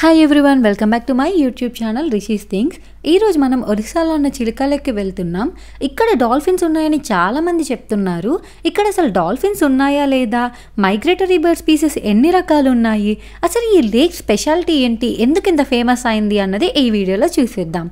hi everyone welcome back to my YouTube channel Rishi's things ఈరోజు మనం ఒరిస్సాలో ఉన్న చిలుకలకి వెళ్తున్నాం ఇక్కడ డాల్ఫిన్స్ ఉన్నాయని చాలామంది చెప్తున్నారు ఇక్కడ అసలు డాల్ఫిన్స్ ఉన్నాయా లేదా మైగ్రేటరీ బర్డ్ స్పీసెస్ ఎన్ని రకాలు ఉన్నాయి అసలు ఈ లేక్ స్పెషాలిటీ ఏంటి ఎందుకు ఇంత ఫేమస్ అయింది అన్నది ఈ వీడియోలో చూసేద్దాం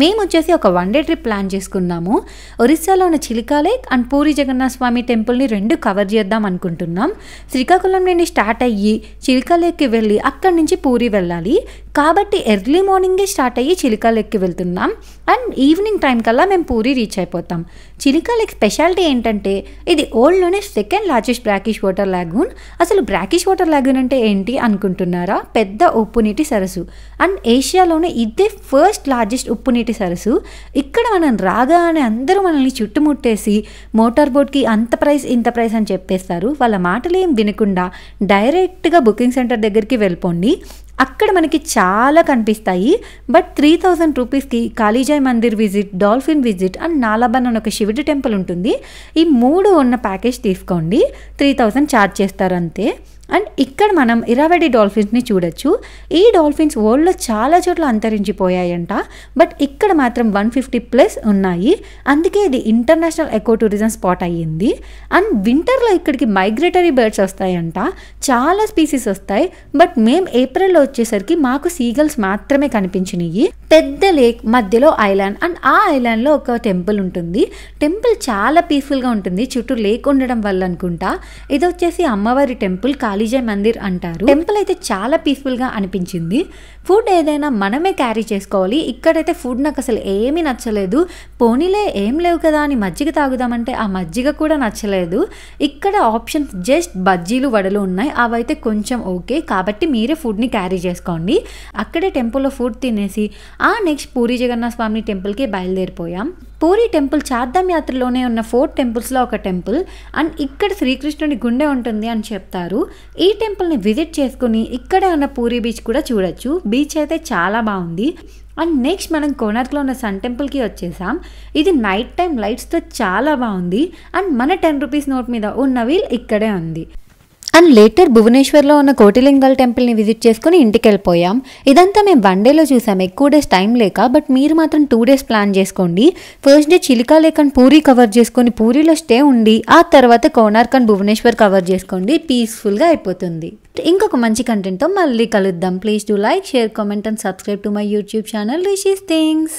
మేము వచ్చేసి ఒక వన్ డే ట్రిప్ ప్లాన్ చేసుకున్నాము ఒరిస్సాలో ఉన్న చిలికా లేక్ అండ్ పూరి జగన్నాథ స్వామి టెంపుల్ని రెండు కవర్ చేద్దాం అనుకుంటున్నాం శ్రీకాకుళం నుండి స్టార్ట్ అయ్యి చిలికా లేక్కి వెళ్ళి అక్కడి నుంచి పూరి వెళ్ళాలి కాబట్టి ఎర్లీ మార్నింగే స్టార్ట్ అయ్యి చిలికా లెక్కి వెళ్తున్నాం అండ్ ఈవినింగ్ టైం కల్లా మేము పూరి రీచ్ అయిపోతాం చిలికా లెక్ స్పెషాలిటీ ఏంటంటే ఇది ఓల్డ్లోనే second largest brackish water lagoon అసలు బ్రాకిష్ వాటర్ లాగూన్ అంటే ఏంటి అనుకుంటున్నారా పెద్ద ఉప్పు నీటి సరస్సు అండ్ ఏషియాలోనే ఇదే ఫస్ట్ లార్జెస్ట్ ఉప్పు నీటి నీటి సరస్సు ఇక్కడ మనం రాగానే అందరూ మనల్ని చుట్టుముట్టేసి మోటార్ బోట్కి అంత ప్రైస్ ఇంత ప్రైస్ అని చెప్పేస్తారు వాళ్ళ మాటలు ఏం వినకుండా డైరెక్ట్గా బుకింగ్ సెంటర్ దగ్గరికి వెళ్ళిపోండి అక్కడ మనకి చాలా కనిపిస్తాయి బట్ త్రీ థౌజండ్ రూపీస్కి Kalijai Mandir visit dolphin visit and Nalaban అని ఒక శివుడి టెంపుల్ ఉంటుంది ఈ మూడు ఉన్న ప్యాకేజ్ తీసుకోండి త్రీ థౌజండ్ ఛార్జ్ చేస్తారు అంతే అండ్ ఇక్కడ మనం ఇరావడి డాల్ఫిన్స్ని చూడొచ్చు ఈ డాల్ఫిన్స్ వరల్డ్లో చాలా చోట్ల అంతరించిపోయాయంట బట్ ఇక్కడ మాత్రం వన్ ఫిఫ్టీ ప్లస్ ఉన్నాయి అందుకే ఇది ఇంటర్నేషనల్ ఎకో టూరిజం స్పాట్ అయ్యింది అండ్ వింటర్లో ఇక్కడికి మైగ్రేటరీ బర్డ్స్ వస్తాయంట చాలా స్పీసీస్ వస్తాయి బట్ మేము ఏప్రిల్లో వచ్చేసరికి మాకు సీగల్స్ మాత్రమే కనిపించినాయి పెద్ద లేక్ మధ్యలో ఐలాండ్ అండ్ ఆ ఐలాండ్ లో ఒక టెంపుల్ ఉంటుంది టెంపుల్ చాలా పీస్ఫుల్ గా ఉంటుంది చుట్టూ లేక్ ఉండడం వల్ల అనుకుంటా ఇది వచ్చేసి అమ్మవారి టెంపుల్ కాళీజయ్ మందిర్ అంటారు టెంపుల్ అయితే చాలా పీస్ఫుల్ గా అనిపించింది ఫుడ్ ఏదైనా మనమే క్యారీ చేసుకోవాలి ఇక్కడైతే ఫుడ్ నాకు అసలు ఏమీ నచ్చలేదు పోనీలే ఏం లేవు కదా అని మజ్జిగ తాగుదామంటే ఆ మజ్జిగ కూడా నచ్చలేదు ఇక్కడ ఆప్షన్స్ జస్ట్ బజ్జీలు వడలు ఉన్నాయి అవైతే కొంచెం ఓకే కాబట్టి మీరే ఫుడ్ని క్యారీ క్యారీ చేసుకోండి అక్కడే టెంపుల్లో ఫుడ్ తినేసి ఆ నెక్స్ట్ పూరి జగన్నాథ స్వామి టెంపుల్కి బయలుదేరిపోయాం పూరి టెంపుల్ చార్ధామ్ యాత్రలోనే ఉన్న ఫోర్ టెంపుల్స్లో ఒక టెంపుల్ అండ్ ఇక్కడ శ్రీకృష్ణుడి గుండె ఉంటుంది అని చెప్తారు ఈ టెంపుల్ని విజిట్ చేసుకుని ఇక్కడే ఉన్న పూరి బీచ్ కూడా చూడొచ్చు బీచ్ అయితే చాలా బాగుంది అండ్ నెక్స్ట్ మనం కోనార్క్లో ఉన్న సన్ టెంపుల్కి వచ్చేసాం ఇది నైట్ టైం లైట్స్తో చాలా బాగుంది అండ్ మన టెన్ రూపీస్ నోట్ మీద ఉన్న వీల్ ఇక్కడే ఉంది అండ్ లేటర్ భువనేశ్వర్లో ఉన్న కోటిలింగల్ టెంపుల్ని విజిట్ చేసుకుని ఇంటికి వెళ్ళిపోయాం ఇదంతా మేము వన్ డేలో చూసాం ఎక్కువ డేస్ టైం లేక బట్ మీరు మాత్రం టూ డేస్ ప్లాన్ చేసుకోండి first day Chilika lake and Puri cover చేసుకొని పూరిలో స్టే ఉండి ఆ తర్వాత కోనార్క్ అండ్ భువనేశ్వర్ కవర్ చేసుకోండి పీస్ఫుల్గా అయిపోతుంది ఇంకొక మంచి కంటెంట్తో మళ్ళీ కలుద్దాం please do like share comment and subscribe to my YouTube channel Rishi's things